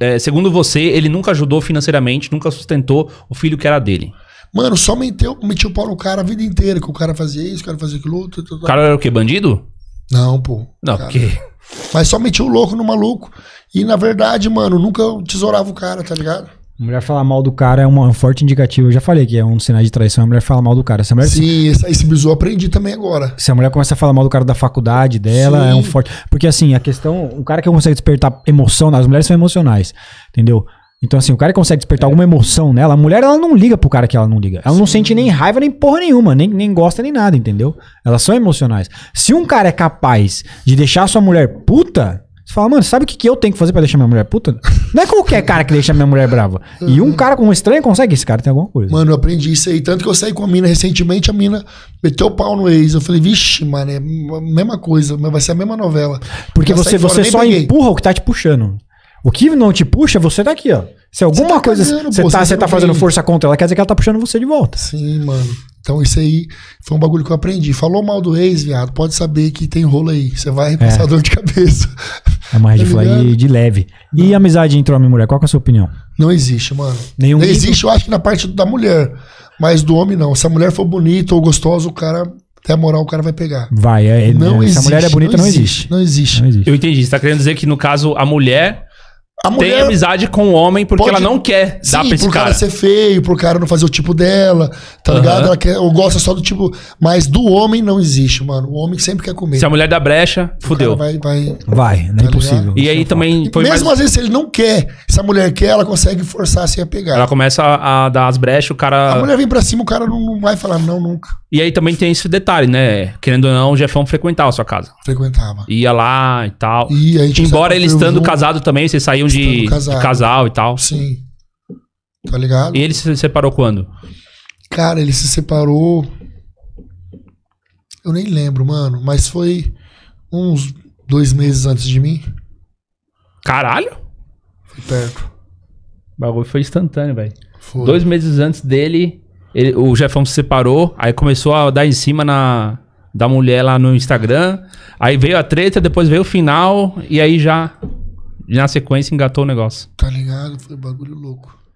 é, segundo você, ele nunca ajudou financeiramente, nunca sustentou o filho que era dele. Mano, só meteu, meteu o pau no cara a vida inteira, que o cara fazia isso, o cara fazia aquilo outro. O cara era o quê? Bandido? Não, pô. Não, cara. porque. Mas só metia o louco no maluco. E na verdade, mano, nunca tesourava o cara, tá ligado? A mulher falar mal do cara é uma, um forte indicativo. Eu já falei que é um sinal de traição. A mulher falar mal do cara. Se a mulher, Sim, esse, esse bizu eu aprendi também agora. Se a mulher começa a falar mal do cara da faculdade dela, Sim. é um forte. Porque assim, a questão. O cara que consegue despertar emoção. As mulheres são emocionais. Entendeu? Então, assim, o cara consegue despertar é. alguma emoção nela. A mulher, ela não liga pro cara que ela não liga. Ela Sim. não sente nem raiva, nem porra nenhuma, nem, nem gosta nem nada, entendeu? Elas são emocionais. Se um cara é capaz de deixar sua mulher puta, você fala, mano, sabe o que, que eu tenho que fazer para deixar minha mulher puta? Não é qualquer cara que deixa minha mulher brava. E um cara com um estranho consegue. Esse cara tem alguma coisa. Mano, eu aprendi isso aí. Tanto que eu saí com a mina recentemente, a mina meteu o pau no ex. Eu falei, vixe, mano, é a mesma coisa. Vai ser a mesma novela. Porque você, fora, você só peguei. empurra o que tá te puxando. O que não te puxa, você tá aqui, ó. Se alguma tá coisa. você, pô, tá, você tá, tá fazendo vem. força contra ela, quer dizer que ela tá puxando você de volta. Sim, mano. Então isso aí foi um bagulho que eu aprendi. Falou mal do ex, viado, pode saber que tem rolo aí. Você vai é. passar é. dor de cabeça. É uma red tá flag de leve. Não. E amizade entre homem e mulher, qual é a sua opinião? Não existe, mano. Nenhum não existe, eu acho que na parte da mulher. Mas do homem, não. Se a mulher for bonita ou gostosa, o cara até a moral o cara vai pegar. Vai, é, não é, existe, se a mulher é bonita, não, existe, não, existe, não existe. Não existe. Eu entendi. Você tá querendo dizer que, no caso, a mulher a mulher... Tem amizade com o homem porque pode... ela não quer Sim, dar pra esse pro cara. cara ser feio, pro cara não fazer o tipo dela, tá uhum. ligado? Ela quer, ou gosta só do tipo. Mas do homem não existe, mano. O homem sempre quer comer. Se a mulher dá brecha, fudeu. Vai, vai, vai, não é tá impossível. E aí é também. Foi Mesmo mais... às vezes, se ele não quer, se a mulher quer, ela consegue forçar assim a pegar. Ela começa a, a dar as brechas, o cara. A mulher vem pra cima, o cara não, não vai falar não nunca. E aí também tem esse detalhe, né? Querendo ou não, o Jefão frequentava a sua casa. Frequentava. Ia lá e tal. E a gente Embora ele estando junto, casado também, vocês saíam de, de casal e tal. Sim. Tá ligado? E ele se separou quando? Cara, ele se separou. Eu nem lembro, mano. Mas foi uns dois meses antes de mim. Caralho? Foi perto. O bagulho foi instantâneo, velho. Dois meses antes dele. Ele, o Jefão se separou, aí começou a dar em cima na, da mulher lá no Instagram. Aí veio a treta, depois veio o final, e aí já, na sequência, engatou o negócio. Tá ligado? Foi bagulho louco.